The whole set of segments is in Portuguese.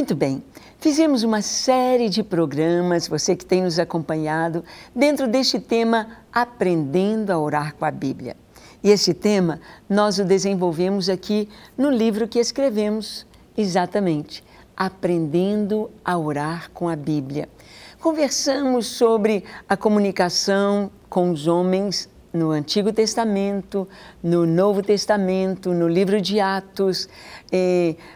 Muito bem. Fizemos uma série de programas, você que tem nos acompanhado, dentro deste tema Aprendendo a Orar com a Bíblia. E esse tema nós o desenvolvemos aqui no livro que escrevemos, exatamente, Aprendendo a Orar com a Bíblia. Conversamos sobre a comunicação com os homens no Antigo Testamento, no Novo Testamento, no livro de Atos,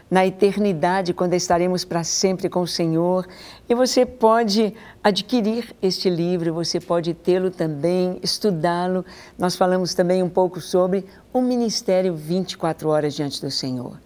na eternidade, quando estaremos para sempre com o Senhor. E você pode adquirir este livro, você pode tê-lo também, estudá-lo. Nós falamos também um pouco sobre o ministério 24 horas diante do Senhor.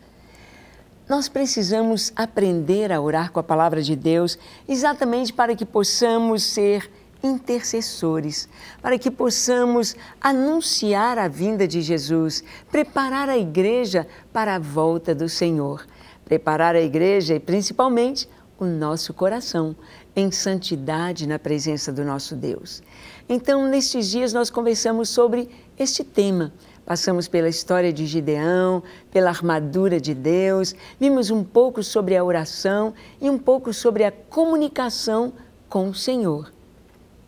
Nós precisamos aprender a orar com a palavra de Deus, exatamente para que possamos ser intercessores, para que possamos anunciar a vinda de Jesus, preparar a igreja para a volta do Senhor, preparar a igreja e principalmente o nosso coração em santidade na presença do nosso Deus. Então, nestes dias nós conversamos sobre este tema. Passamos pela história de Gideão, pela armadura de Deus, vimos um pouco sobre a oração e um pouco sobre a comunicação com o Senhor.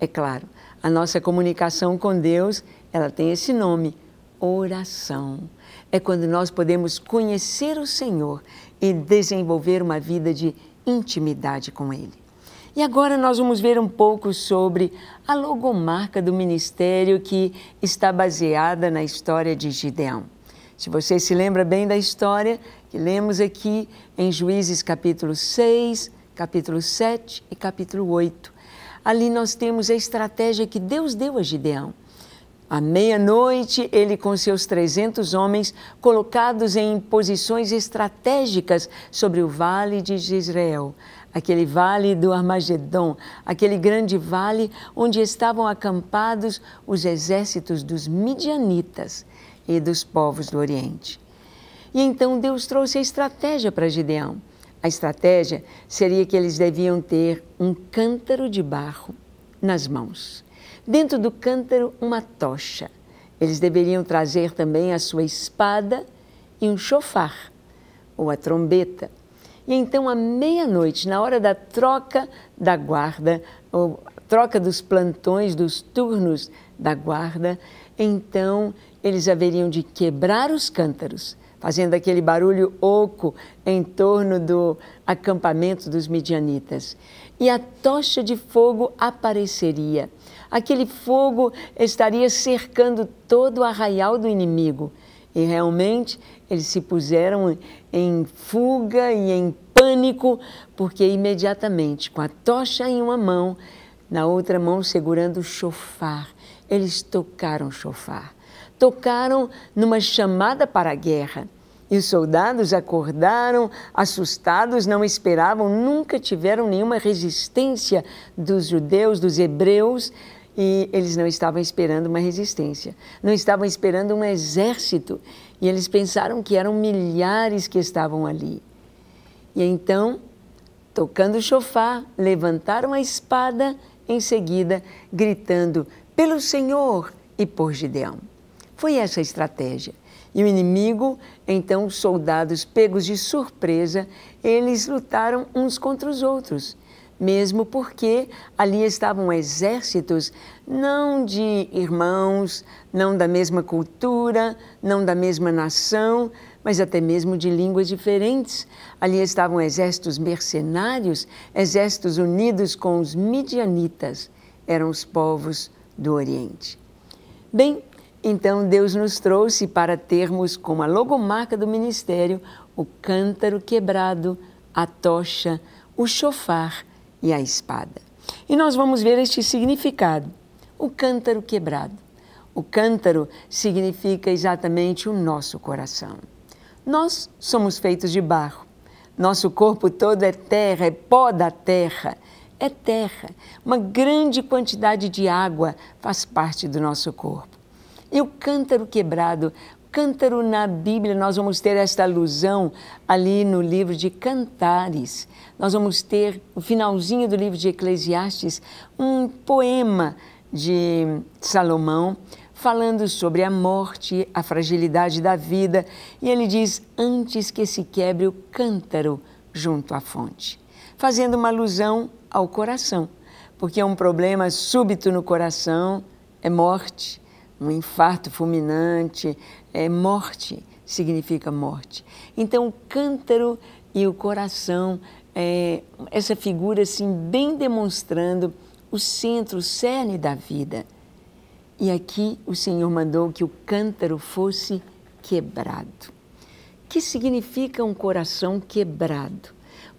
É claro, a nossa comunicação com Deus, ela tem esse nome, oração. É quando nós podemos conhecer o Senhor e desenvolver uma vida de intimidade com Ele. E agora nós vamos ver um pouco sobre a logomarca do ministério que está baseada na história de Gideão. Se você se lembra bem da história que lemos aqui em Juízes capítulo 6, capítulo 7 e capítulo 8 ali nós temos a estratégia que Deus deu a Gideão. À meia-noite, ele com seus 300 homens, colocados em posições estratégicas sobre o vale de Israel, aquele vale do Armagedon, aquele grande vale onde estavam acampados os exércitos dos midianitas e dos povos do Oriente. E então Deus trouxe a estratégia para Gideão a estratégia seria que eles deviam ter um cântaro de barro nas mãos. Dentro do cântaro, uma tocha. Eles deveriam trazer também a sua espada e um chofar, ou a trombeta. E então, à meia-noite, na hora da troca da guarda, ou troca dos plantões, dos turnos da guarda, então eles haveriam de quebrar os cântaros Tá fazendo aquele barulho oco em torno do acampamento dos midianitas. E a tocha de fogo apareceria. Aquele fogo estaria cercando todo o arraial do inimigo. E realmente eles se puseram em fuga e em pânico, porque imediatamente, com a tocha em uma mão, na outra mão segurando o chofar, eles tocaram o chofar tocaram numa chamada para a guerra. E os soldados acordaram, assustados, não esperavam, nunca tiveram nenhuma resistência dos judeus, dos hebreus, e eles não estavam esperando uma resistência, não estavam esperando um exército, e eles pensaram que eram milhares que estavam ali. E então, tocando o chofar, levantaram a espada, em seguida, gritando: pelo Senhor e por Gideão. Foi essa a estratégia. E o inimigo, então, soldados pegos de surpresa, eles lutaram uns contra os outros, mesmo porque ali estavam exércitos não de irmãos, não da mesma cultura, não da mesma nação, mas até mesmo de línguas diferentes. Ali estavam exércitos mercenários, exércitos unidos com os midianitas, eram os povos do Oriente. Bem, então Deus nos trouxe para termos como a logomarca do ministério o cântaro quebrado, a tocha, o chofar e a espada. E nós vamos ver este significado, o cântaro quebrado. O cântaro significa exatamente o nosso coração. Nós somos feitos de barro. Nosso corpo todo é terra, é pó da terra é terra. Uma grande quantidade de água faz parte do nosso corpo. E o cântaro quebrado? Cântaro na Bíblia, nós vamos ter esta alusão ali no livro de Cantares. Nós vamos ter, o finalzinho do livro de Eclesiastes, um poema de Salomão falando sobre a morte, a fragilidade da vida, e ele diz: Antes que se quebre o cântaro junto à fonte, fazendo uma alusão ao coração, porque é um problema súbito no coração é morte, um infarto fulminante, é, morte significa morte. Então, o cântaro e o coração, é, essa figura assim, bem demonstrando o centro, o cerne da vida. E aqui o Senhor mandou que o cântaro fosse quebrado. O que significa um coração quebrado?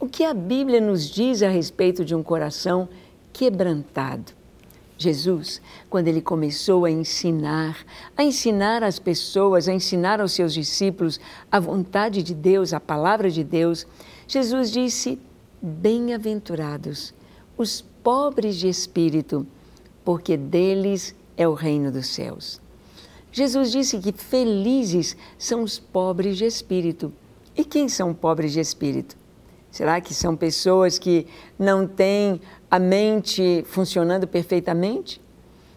O que a Bíblia nos diz a respeito de um coração quebrantado? Jesus, quando ele começou a ensinar, a ensinar as pessoas, a ensinar aos seus discípulos a vontade de Deus, a palavra de Deus, Jesus disse: Bem-aventurados os pobres de espírito, porque deles é o reino dos céus. Jesus disse que felizes são os pobres de espírito. E quem são pobres de espírito? Será que são pessoas que não têm a mente funcionando perfeitamente?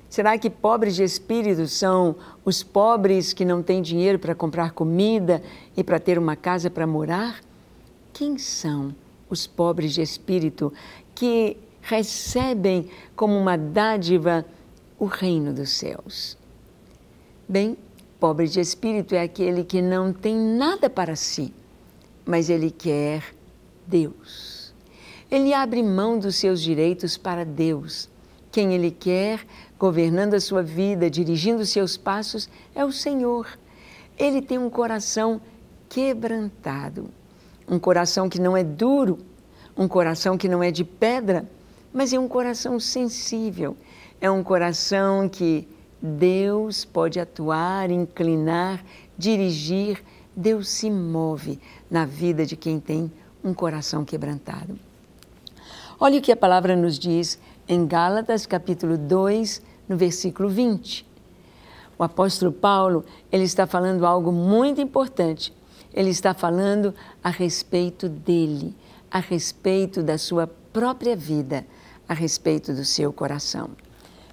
Será que pobres de espírito são os pobres que não têm dinheiro para comprar comida e para ter uma casa para morar? Quem são os pobres de espírito que recebem como uma dádiva o reino dos céus? Bem, pobre de espírito é aquele que não tem nada para si, mas ele quer Deus. Ele abre mão dos seus direitos para Deus. Quem ele quer, governando a sua vida, dirigindo seus passos, é o Senhor. Ele tem um coração quebrantado, um coração que não é duro, um coração que não é de pedra, mas é um coração sensível, é um coração que Deus pode atuar, inclinar, dirigir. Deus se move na vida de quem tem um coração quebrantado. Olha o que a palavra nos diz em Gálatas, capítulo 2, no versículo 20. O apóstolo Paulo, ele está falando algo muito importante. Ele está falando a respeito dele, a respeito da sua própria vida, a respeito do seu coração.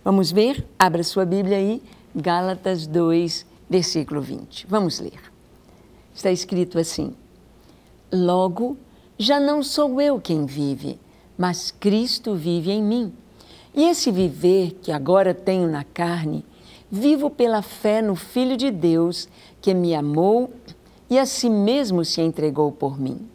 Vamos ver? Abra sua Bíblia aí, Gálatas 2, versículo 20. Vamos ler. Está escrito assim: Logo, já não sou eu quem vive, mas Cristo vive em mim. E esse viver que agora tenho na carne, vivo pela fé no Filho de Deus que me amou e a si mesmo se entregou por mim.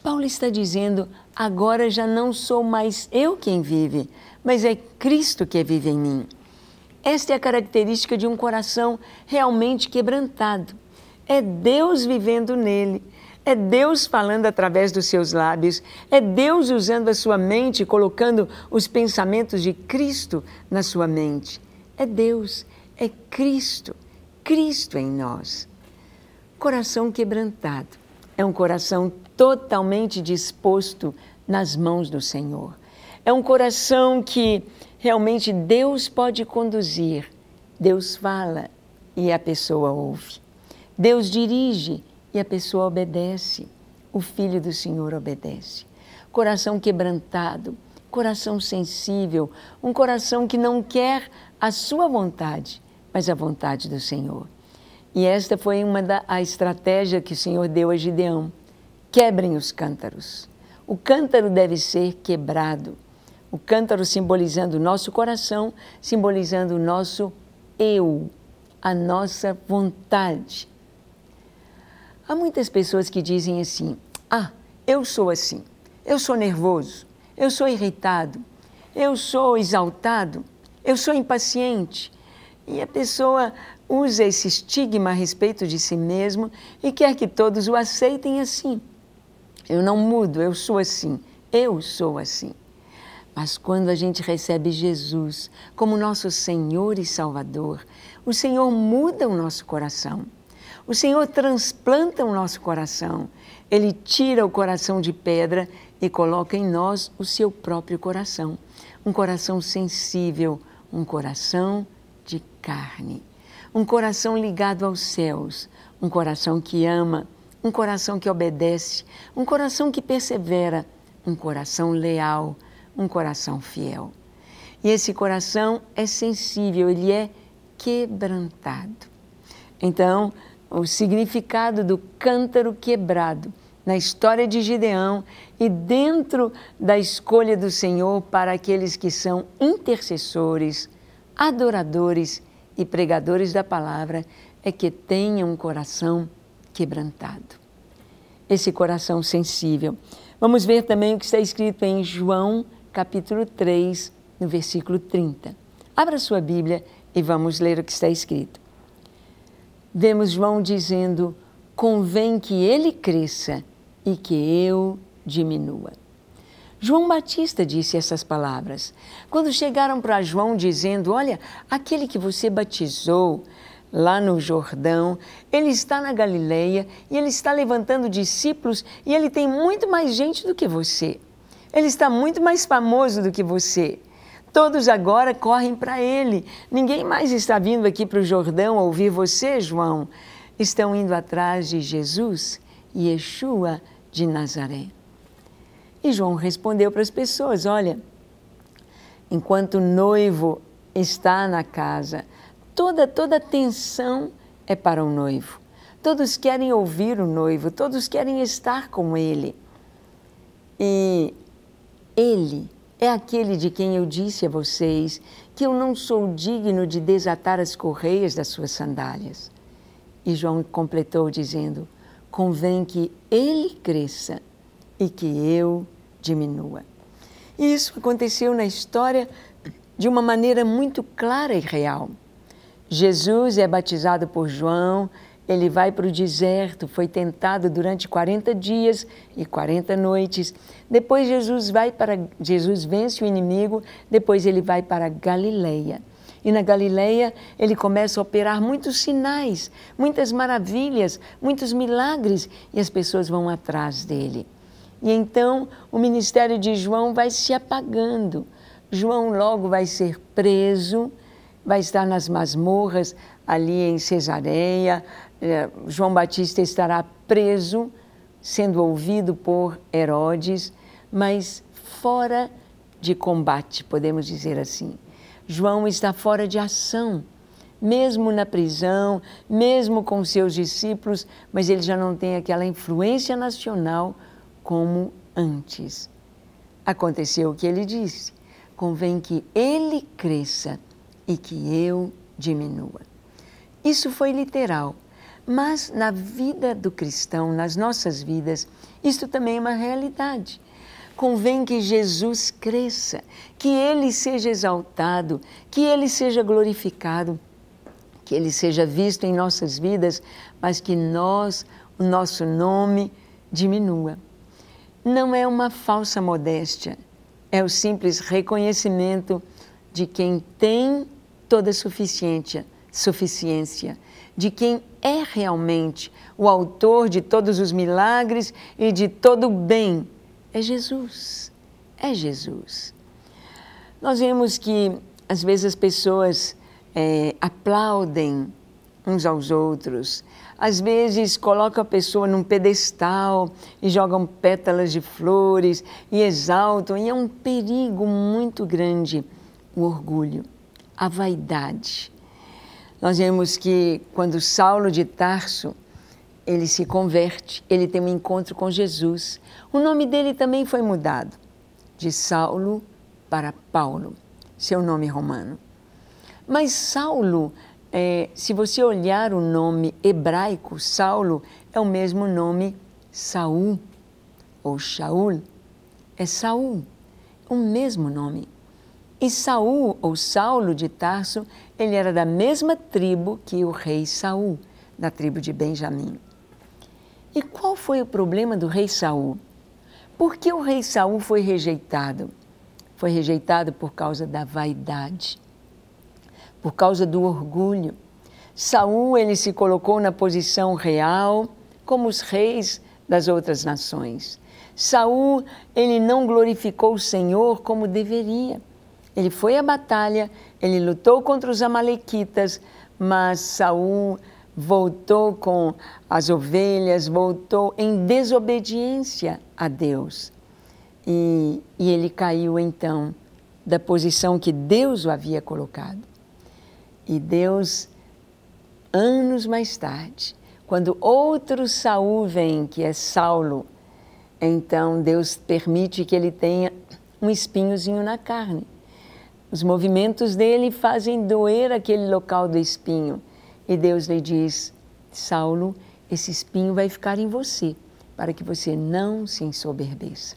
Paulo está dizendo: agora já não sou mais eu quem vive, mas é Cristo que vive em mim. Esta é a característica de um coração realmente quebrantado. É Deus vivendo nele é Deus falando através dos seus lábios, é Deus usando a sua mente, colocando os pensamentos de Cristo na sua mente. É Deus, é Cristo, Cristo em nós. Coração quebrantado é um coração totalmente disposto nas mãos do Senhor. É um coração que realmente Deus pode conduzir. Deus fala e a pessoa ouve. Deus dirige e a pessoa obedece. O filho do Senhor obedece. Coração quebrantado, coração sensível, um coração que não quer a sua vontade, mas a vontade do Senhor. E esta foi uma da a estratégia que o Senhor deu a Gideão. Quebrem os cântaros. O cântaro deve ser quebrado. O cântaro simbolizando o nosso coração, simbolizando o nosso eu, a nossa vontade. Há muitas pessoas que dizem assim: ah, eu sou assim, eu sou nervoso, eu sou irritado, eu sou exaltado, eu sou impaciente. E a pessoa usa esse estigma a respeito de si mesmo e quer que todos o aceitem assim. Eu não mudo, eu sou assim, eu sou assim. Mas quando a gente recebe Jesus como nosso Senhor e Salvador, o Senhor muda o nosso coração. O Senhor transplanta o nosso coração. Ele tira o coração de pedra e coloca em nós o seu próprio coração. Um coração sensível, um coração de carne. Um coração ligado aos céus, um coração que ama, um coração que obedece, um coração que persevera, um coração leal, um coração fiel. E esse coração é sensível, ele é quebrantado. Então, o significado do cântaro quebrado na história de Gideão e dentro da escolha do Senhor para aqueles que são intercessores, adoradores e pregadores da palavra é que tenham um coração quebrantado. Esse coração sensível. Vamos ver também o que está escrito em João, capítulo 3, no versículo 30. Abra sua Bíblia e vamos ler o que está escrito vemos João dizendo: convém que ele cresça e que eu diminua. João Batista disse essas palavras. Quando chegaram para João dizendo: Olha, aquele que você batizou lá no Jordão, ele está na Galileia e ele está levantando discípulos e ele tem muito mais gente do que você. Ele está muito mais famoso do que você. Todos agora correm para ele. Ninguém mais está vindo aqui para o Jordão ouvir você, João. Estão indo atrás de Jesus e Yeshua de Nazaré. E João respondeu para as pessoas: Olha, enquanto o noivo está na casa, toda toda atenção é para o noivo. Todos querem ouvir o noivo, todos querem estar com ele. E ele é aquele de quem eu disse a vocês que eu não sou digno de desatar as correias das suas sandálias. E João completou dizendo: Convém que ele cresça e que eu diminua. E isso aconteceu na história de uma maneira muito clara e real. Jesus é batizado por João, ele vai para o deserto, foi tentado durante 40 dias e 40 noites. Depois Jesus vai para Jesus vence o inimigo, depois ele vai para Galileia. E na Galileia ele começa a operar muitos sinais, muitas maravilhas, muitos milagres e as pessoas vão atrás dele. E então o ministério de João vai se apagando. João logo vai ser preso, vai estar nas masmorras ali em Cesareia, é, João Batista estará preso, sendo ouvido por Herodes, mas fora de combate, podemos dizer assim. João está fora de ação, mesmo na prisão, mesmo com seus discípulos, mas ele já não tem aquela influência nacional como antes. Aconteceu o que ele disse: convém que ele cresça e que eu diminua. Isso foi literal mas na vida do cristão, nas nossas vidas, isso também é uma realidade. Convém que Jesus cresça, que ele seja exaltado, que ele seja glorificado, que ele seja visto em nossas vidas, mas que nós, o nosso nome, diminua. Não é uma falsa modéstia, é o simples reconhecimento de quem tem toda a suficiência, suficiência de quem é realmente o autor de todos os milagres e de todo o bem. É Jesus. É Jesus. Nós vemos que às vezes as pessoas é, aplaudem uns aos outros, às vezes colocam a pessoa num pedestal e jogam pétalas de flores e exaltam, e é um perigo muito grande o orgulho, a vaidade nós vemos que quando Saulo de Tarso ele se converte, ele tem um encontro com Jesus. O nome dele também foi mudado de Saulo para Paulo, seu nome romano. Mas Saulo, é, se você olhar o nome hebraico, Saulo é o mesmo nome Saul ou Shaul. É Saul, o mesmo nome. E Saul, ou Saulo de Tarso, ele era da mesma tribo que o rei Saul, da tribo de Benjamim. E qual foi o problema do rei Saul? Por que o rei Saul foi rejeitado? Foi rejeitado por causa da vaidade, por causa do orgulho. Saul ele se colocou na posição real, como os reis das outras nações. Saul ele não glorificou o Senhor como deveria. Ele foi à batalha, ele lutou contra os amalequitas, mas Saul voltou com as ovelhas, voltou em desobediência a Deus. E, e ele caiu então da posição que Deus o havia colocado. E Deus, anos mais tarde, quando outro Saul vem, que é Saulo, então Deus permite que ele tenha um espinhozinho na carne. Os movimentos dele fazem doer aquele local do espinho. E Deus lhe diz: Saulo, esse espinho vai ficar em você, para que você não se ensoberbeça.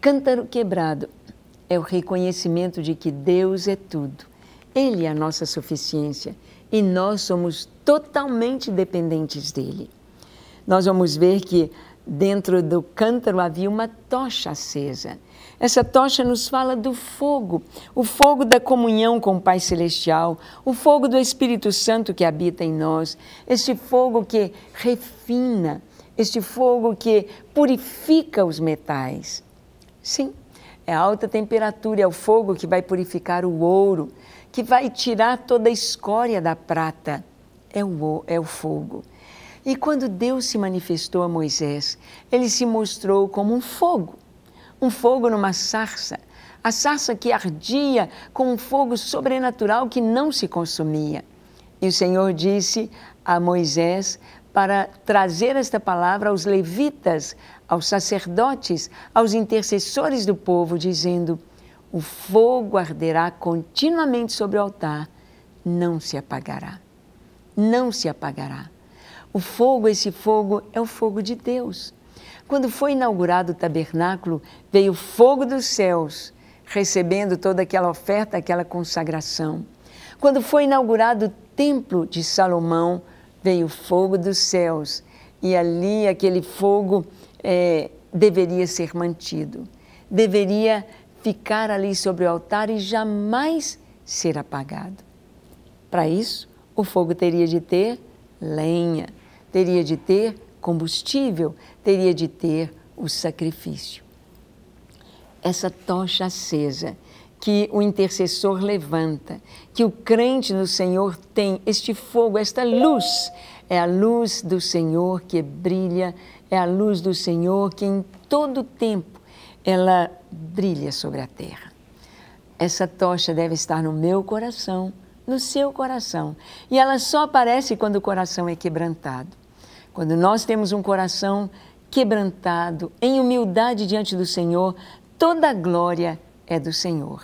Cântaro quebrado é o reconhecimento de que Deus é tudo. Ele é a nossa suficiência e nós somos totalmente dependentes dele. Nós vamos ver que dentro do cântaro havia uma tocha acesa essa tocha nos fala do fogo, o fogo da comunhão com o Pai Celestial, o fogo do Espírito Santo que habita em nós, este fogo que refina, este fogo que purifica os metais. Sim, é a alta temperatura, é o fogo que vai purificar o ouro, que vai tirar toda a escória da prata. É o, é o fogo. E quando Deus se manifestou a Moisés, ele se mostrou como um fogo um fogo numa sarça, a sarça que ardia com um fogo sobrenatural que não se consumia. E o Senhor disse a Moisés para trazer esta palavra aos levitas, aos sacerdotes, aos intercessores do povo, dizendo: O fogo arderá continuamente sobre o altar, não se apagará. Não se apagará. O fogo, esse fogo, é o fogo de Deus. Quando foi inaugurado o tabernáculo, veio fogo dos céus, recebendo toda aquela oferta, aquela consagração. Quando foi inaugurado o templo de Salomão, veio fogo dos céus, e ali aquele fogo é, deveria ser mantido, deveria ficar ali sobre o altar e jamais ser apagado. Para isso, o fogo teria de ter lenha, teria de ter combustível, teria de ter o sacrifício. Essa tocha acesa que o intercessor levanta, que o crente no Senhor tem, este fogo, esta luz, é a luz do Senhor que brilha, é a luz do Senhor que em todo tempo ela brilha sobre a terra. Essa tocha deve estar no meu coração, no seu coração, e ela só aparece quando o coração é quebrantado. Quando nós temos um coração quebrantado, em humildade diante do Senhor, toda a glória é do Senhor.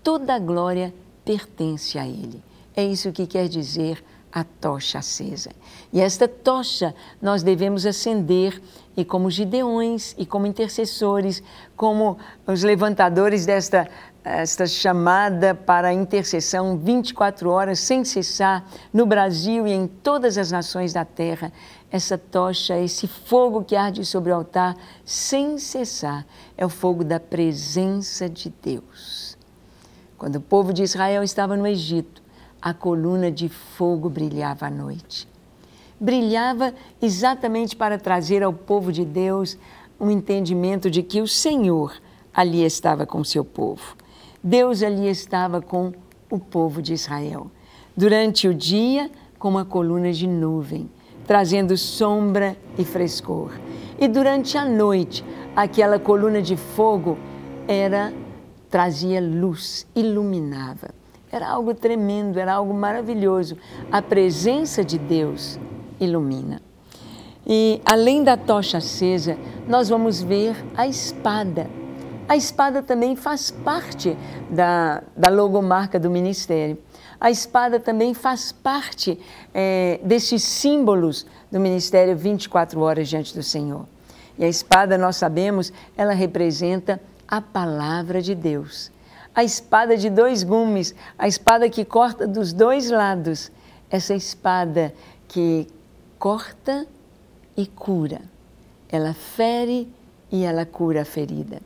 Toda a glória pertence a Ele. É isso que quer dizer a tocha acesa. E esta tocha nós devemos acender e como gideões e como intercessores, como os levantadores desta esta chamada para intercessão 24 horas sem cessar no Brasil e em todas as nações da terra essa tocha, esse fogo que arde sobre o altar sem cessar, é o fogo da presença de Deus. Quando o povo de Israel estava no Egito, a coluna de fogo brilhava à noite. Brilhava exatamente para trazer ao povo de Deus um entendimento de que o Senhor ali estava com seu povo. Deus ali estava com o povo de Israel. Durante o dia, com uma coluna de nuvem trazendo sombra e frescor. E durante a noite, aquela coluna de fogo era trazia luz, iluminava. Era algo tremendo, era algo maravilhoso. A presença de Deus ilumina. E além da tocha acesa, nós vamos ver a espada. A espada também faz parte da, da logomarca do ministério a espada também faz parte é, desses símbolos do ministério 24 horas diante do Senhor. E a espada, nós sabemos, ela representa a palavra de Deus. A espada de dois gumes, a espada que corta dos dois lados, essa espada que corta e cura. Ela fere e ela cura a ferida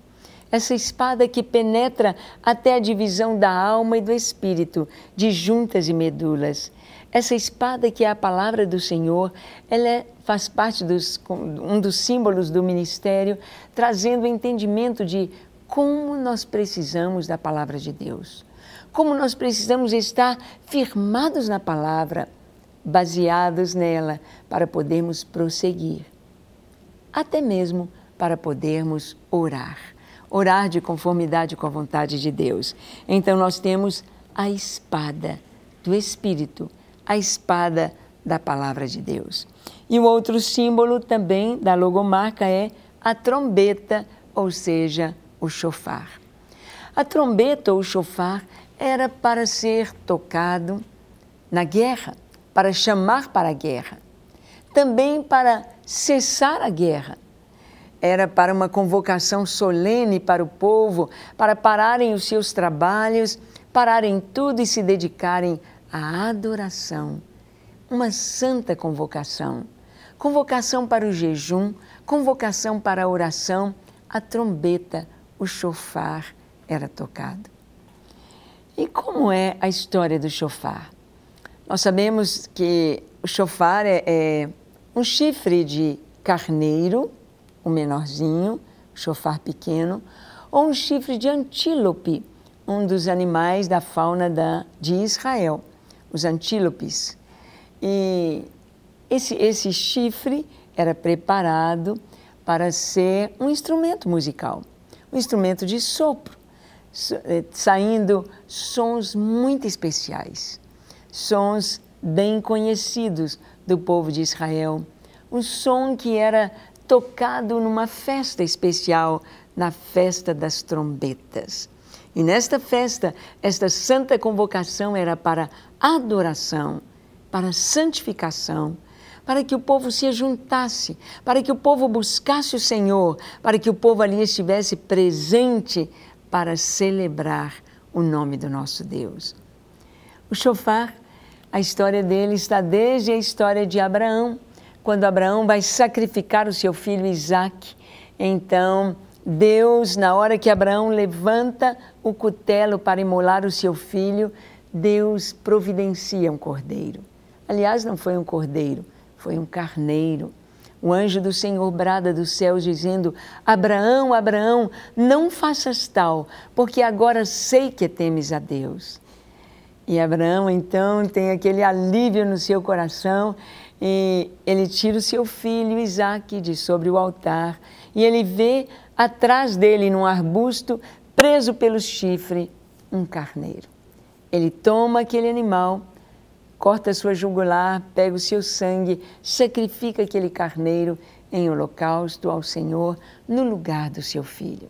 essa espada que penetra até a divisão da alma e do espírito, de juntas e medulas. Essa espada que é a palavra do Senhor, ela é, faz parte dos um dos símbolos do ministério, trazendo o entendimento de como nós precisamos da palavra de Deus. Como nós precisamos estar firmados na palavra, baseados nela, para podermos prosseguir, até mesmo para podermos orar orar de conformidade com a vontade de Deus. Então nós temos a espada do Espírito, a espada da palavra de Deus. E o outro símbolo também da logomarca é a trombeta, ou seja, o chofar. A trombeta ou chofar era para ser tocado na guerra, para chamar para a guerra, também para cessar a guerra era para uma convocação solene para o povo, para pararem os seus trabalhos, pararem tudo e se dedicarem à adoração. Uma santa convocação. Convocação para o jejum, convocação para a oração, a trombeta, o chofar era tocado. E como é a história do chofar? Nós sabemos que o chofar é, é um chifre de carneiro um menorzinho, chofar pequeno, ou um chifre de antílope, um dos animais da fauna da, de Israel, os antílopes. E esse, esse chifre era preparado para ser um instrumento musical, um instrumento de sopro, eh, saindo sons muito especiais, sons bem conhecidos do povo de Israel. Um som que era tocado numa festa especial, na festa das trombetas. E nesta festa, esta santa convocação era para adoração, para santificação, para que o povo se juntasse, para que o povo buscasse o Senhor, para que o povo ali estivesse presente para celebrar o nome do nosso Deus. O chofar, a história dele está desde a história de Abraão, quando Abraão vai sacrificar o seu filho Isaac. Então, Deus, na hora que Abraão levanta o cutelo para imolar o seu filho, Deus providencia um cordeiro. Aliás, não foi um cordeiro, foi um carneiro. O anjo do Senhor brada dos céus, dizendo: Abraão, Abraão, não faças tal, porque agora sei que temes a Deus. E Abraão então tem aquele alívio no seu coração e ele tira o seu filho Isaque de sobre o altar e ele vê atrás dele, num arbusto, preso pelo chifre, um carneiro. Ele toma aquele animal, corta sua jugular, pega o seu sangue, sacrifica aquele carneiro em holocausto ao Senhor no lugar do seu filho.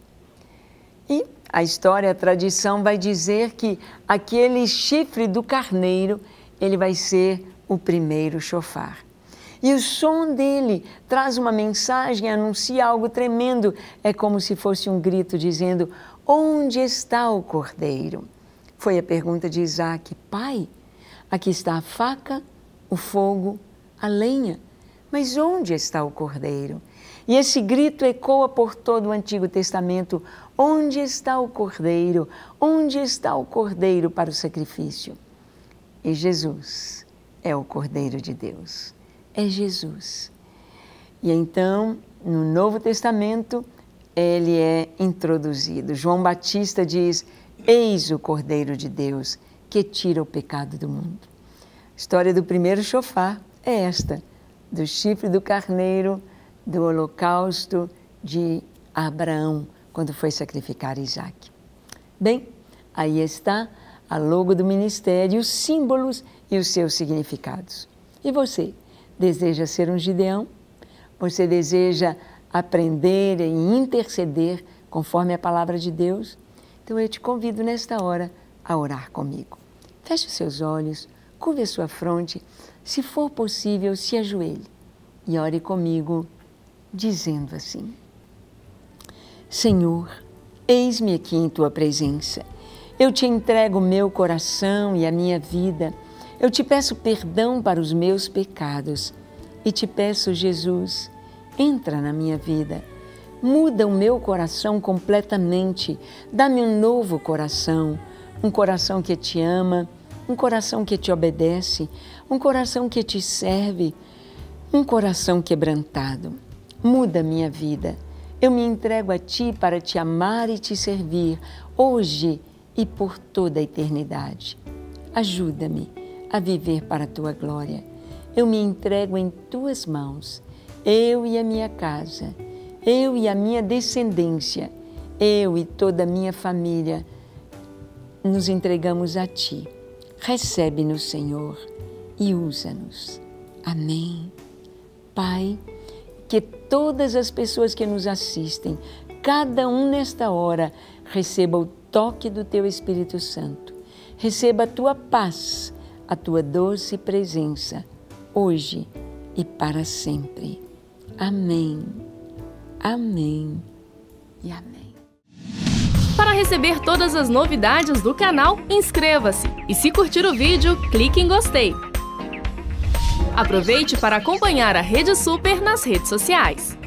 E a história, a tradição vai dizer que aquele chifre do carneiro, ele vai ser o primeiro chofar. E o som dele traz uma mensagem, anuncia algo tremendo. É como se fosse um grito dizendo: Onde está o cordeiro? Foi a pergunta de Isaac: Pai, aqui está a faca, o fogo, a lenha. Mas onde está o cordeiro? E esse grito ecoa por todo o Antigo Testamento: Onde está o cordeiro? Onde está o cordeiro para o sacrifício? E Jesus é o Cordeiro de Deus, é Jesus. E então, no Novo Testamento, ele é introduzido. João Batista diz: Eis o Cordeiro de Deus que tira o pecado do mundo. A história do primeiro chofar é esta: do chifre do carneiro, do holocausto de Abraão, quando foi sacrificar Isaac. Bem, aí está a logo do ministério, os símbolos e os seus significados. E você deseja ser um Gideão? Você deseja aprender e interceder conforme a palavra de Deus? Então eu te convido nesta hora a orar comigo. Feche os seus olhos, curve a sua fronte, se for possível, se ajoelhe e ore comigo, dizendo assim: Senhor, eis-me aqui em tua presença. Eu te entrego o meu coração e a minha vida eu te peço perdão para os meus pecados e te peço, Jesus, entra na minha vida, muda o meu coração completamente, dá-me um novo coração, um coração que te ama, um coração que te obedece, um coração que te serve, um coração quebrantado. Muda minha vida. Eu me entrego a ti para te amar e te servir hoje e por toda a eternidade. Ajuda-me a viver para a tua glória. Eu me entrego em tuas mãos, eu e a minha casa, eu e a minha descendência, eu e toda a minha família. Nos entregamos a ti. Recebe-nos, Senhor, e usa-nos. Amém. Pai, que todas as pessoas que nos assistem, cada um nesta hora, receba o toque do Teu Espírito Santo, receba a Tua paz, a tua doce presença, hoje e para sempre. Amém. Amém e amém. Para receber todas as novidades do canal, inscreva-se e se curtir o vídeo, clique em gostei. Aproveite para acompanhar a Rede Super nas redes sociais.